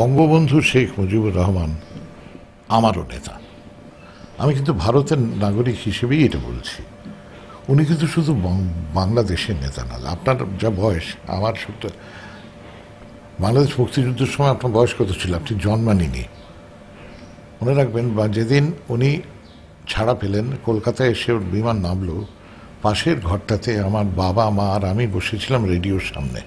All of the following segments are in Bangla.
বঙ্গবন্ধু শেখ মুজিবুর রহমান আমারও নেতা আমি কিন্তু ভারতের নাগরিক হিসেবেই এটা বলছি উনি কিন্তু শুধু বাংলাদেশের নেতা না আপনার যা বয়স আমার সত্যি বাংলাদেশ মুক্তিযুদ্ধের সময় আপনার বয়স কত ছিল আপনি জন্মানিনি মনে রাখবেন বা যেদিন উনি ছাড়া পেলেন কলকাতায় এসে ওর বিমান নামলো পাশের ঘরটাতে আমার বাবা মা আর আমি বসেছিলাম রেডিওর সামনে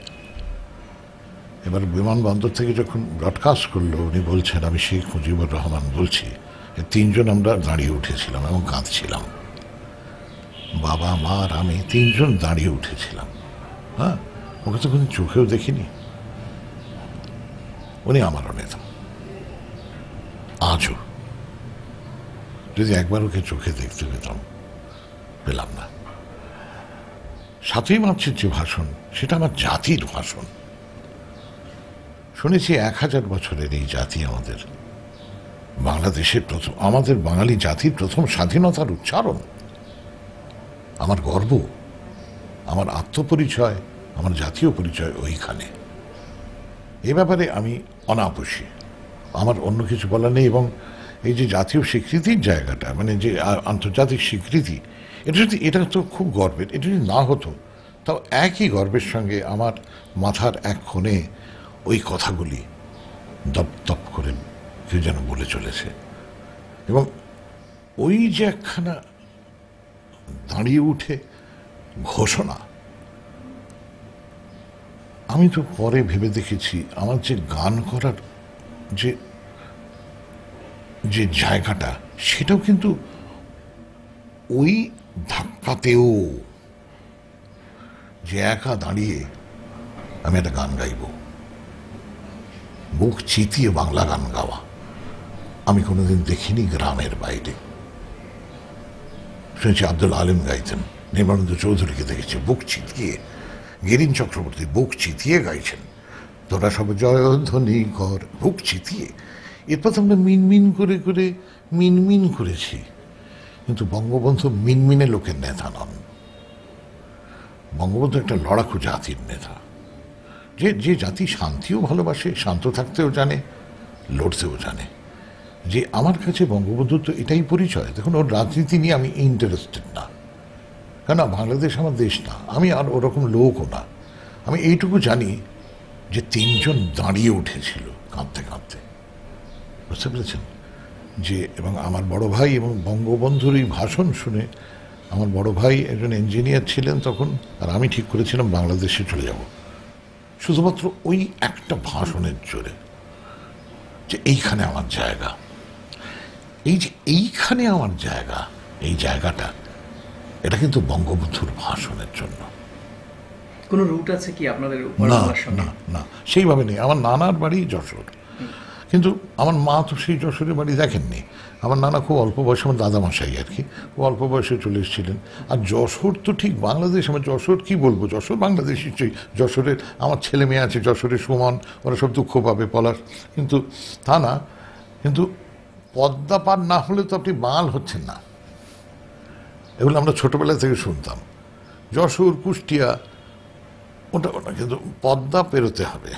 এবার বিমানবন্দর থেকে যখন ব্রডকাস্ট করলো উনি বলছেন আমি শেখ মুজিবুর রহমান বলছি তিনজন আমরা দাঁড়িয়ে উঠেছিলাম এবং কাঁদছিলাম বাবা মা আর আমি তিনজন দাঁড়িয়ে উঠেছিলাম হ্যাঁ ওকে তো কোনো চোখেও দেখিনি উনি আমারও নেতা আজও যদি একবার ওকে চোখে দেখতে পেতাম পেলাম না সাতই মার্চের যে ভাষণ সেটা আমার জাতির ভাষণ শুনেছি এক হাজার বছরের এই জাতি আমাদের বাংলাদেশের প্রথম আমাদের বাঙালি জাতির প্রথম স্বাধীনতার উচ্চারণ আমার গর্ব আমার আত্মপরিচয় আমার জাতীয় পরিচয় ওইখানে এ ব্যাপারে আমি অনাপসী আমার অন্য কিছু বলার নেই এবং এই যে জাতীয় স্বীকৃতির জায়গাটা মানে যে আন্তর্জাতিক স্বীকৃতি এটা যদি এটা তো খুব গর্বের এটা যদি না হতো তাও একই গর্বের সঙ্গে আমার মাথার এক কোণে ওই কথাগুলি দপদপ করে কেউ যেন বলে চলেছে এবং ওই যে একখানা দাঁড়িয়ে উঠে ঘোষণা আমি তো পরে ভেবে দেখেছি আমার যে গান করার যে যে জায়গাটা সেটাও কিন্তু ওই ধাক্কাতেও যে একা দাঁড়িয়ে আমি একটা গান গাইবো বুক চিতিয়ে বাংলা গান গাওয়া আমি কোনোদিন দেখিনি গ্রামের বাইরে শুনেছি আব্দুল আলিম গাইতেন নির্মানন্দ চৌধুরীকে দেখেছি বুক চিতিয়ে গিরিন চক্রবর্তী বুক চিতিয়ে গাইছেন তোরা সব জয়ধ্বনি কর বুক চিতিয়ে এরপর আমরা মিনমিন করে করে মিনমিন করেছি কিন্তু বঙ্গবন্ধু মিনমিনে লোকের নেতা নন বঙ্গবন্ধু একটা লড়াকু জাতির নেতা যে যে জাতি শান্তিও ভালোবাসে শান্ত থাকতেও জানে লড়তেও জানে যে আমার কাছে বঙ্গবন্ধু তো এটাই পরিচয় দেখুন ওর রাজনীতি নিয়ে আমি ইন্টারেস্টেড না কেন বাংলাদেশ আমার দেশ না আমি আর ওরকম লোকও না আমি এইটুকু জানি যে তিনজন দাঁড়িয়ে উঠেছিল কাঁদতে কাঁদতে বুঝতে পেরেছেন যে এবং আমার বড় ভাই এবং বঙ্গবন্ধুর এই ভাষণ শুনে আমার বড় ভাই একজন ইঞ্জিনিয়ার ছিলেন তখন আর আমি ঠিক করেছিলাম বাংলাদেশে চলে যাব শুধুমাত্র ওই একটা ভাষণের জোরে যে এইখানে আমার জায়গা এই যে এইখানে আমার জায়গা এই জায়গাটা এটা কিন্তু বঙ্গবন্ধুর ভাষণের জন্য কোনো রুট আছে কি আপনাদের না না সেইভাবে নেই আমার নানার বাড়ি যশোর কিন্তু আমার মা তো সেই যশোরের বাড়ি দেখেননি আমার নানা খুব অল্প বয়সে আমার দাদামশাই আর কি খুব অল্প বয়সে চলে এসেছিলেন আর যশোর তো ঠিক বাংলাদেশ আমার যশোর কি বলবো যশোর বাংলাদেশ নিশ্চয়ই যশোরের আমার ছেলে মেয়ে আছে যশোরের সুমন ওরা সব দুঃখ পাবে পলাশ কিন্তু তা না কিন্তু পদ্মা পার না হলে তো আপনি বাঙাল হচ্ছেন না এগুলো আমরা ছোটোবেলা থেকে শুনতাম যশোর কুষ্টিয়া ওটা ওটা কিন্তু পদ্মা পেরোতে হবে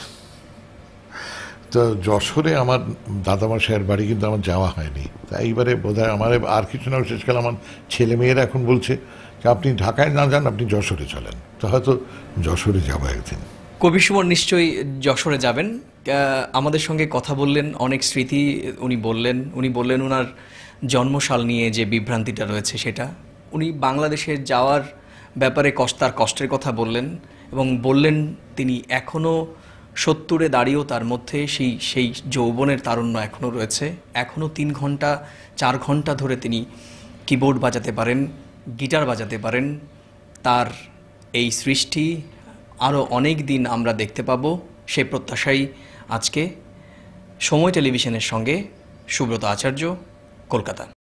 তো যশোরে আমার দাদামশাইয়ের বাড়ি কিন্তু আমার যাওয়া হয়নি তা এইবারে বোধ হয় আমার আর কিছু না শেষকালে আমার ছেলেমেয়েরা এখন বলছে যে আপনি ঢাকায় না যান আপনি যশোরে চলেন তো হয়তো যশোরে যাবো একদিন কবি সুমন নিশ্চয়ই যশোরে যাবেন আমাদের সঙ্গে কথা বললেন অনেক স্মৃতি উনি বললেন উনি বললেন ওনার জন্মশাল নিয়ে যে বিভ্রান্তিটা রয়েছে সেটা উনি বাংলাদেশে যাওয়ার ব্যাপারে কষ্ট তার কষ্টের কথা বললেন এবং বললেন তিনি এখনও সত্তরে দাঁড়িয়েও তার মধ্যে সেই সেই যৌবনের তারুণ্য এখনও রয়েছে এখনও তিন ঘন্টা চার ঘন্টা ধরে তিনি কিবোর্ড বাজাতে পারেন গিটার বাজাতে পারেন তার এই সৃষ্টি আরও অনেক দিন আমরা দেখতে পাবো সে প্রত্যাশাই আজকে সময় টেলিভিশনের সঙ্গে সুব্রত আচার্য কলকাতা